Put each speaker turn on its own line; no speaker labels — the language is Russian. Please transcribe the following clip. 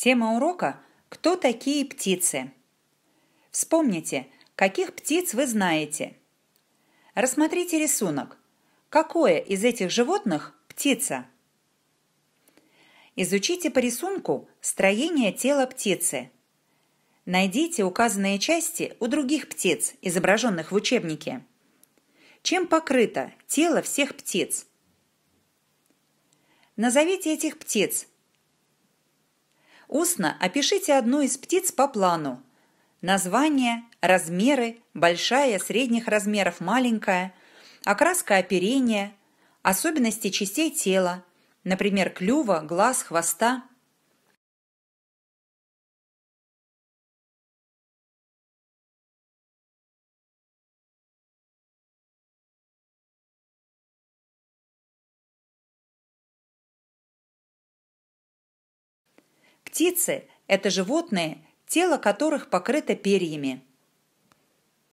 Тема урока «Кто такие птицы?». Вспомните, каких птиц вы знаете. Рассмотрите рисунок. Какое из этих животных – птица? Изучите по рисунку строение тела птицы. Найдите указанные части у других птиц, изображенных в учебнике. Чем покрыто тело всех птиц? Назовите этих птиц Устно опишите одну из птиц по плану. Название, размеры, большая, средних размеров, маленькая, окраска оперения, особенности частей тела, например, клюва, глаз, хвоста –
Птицы – это животные, тело которых покрыто перьями.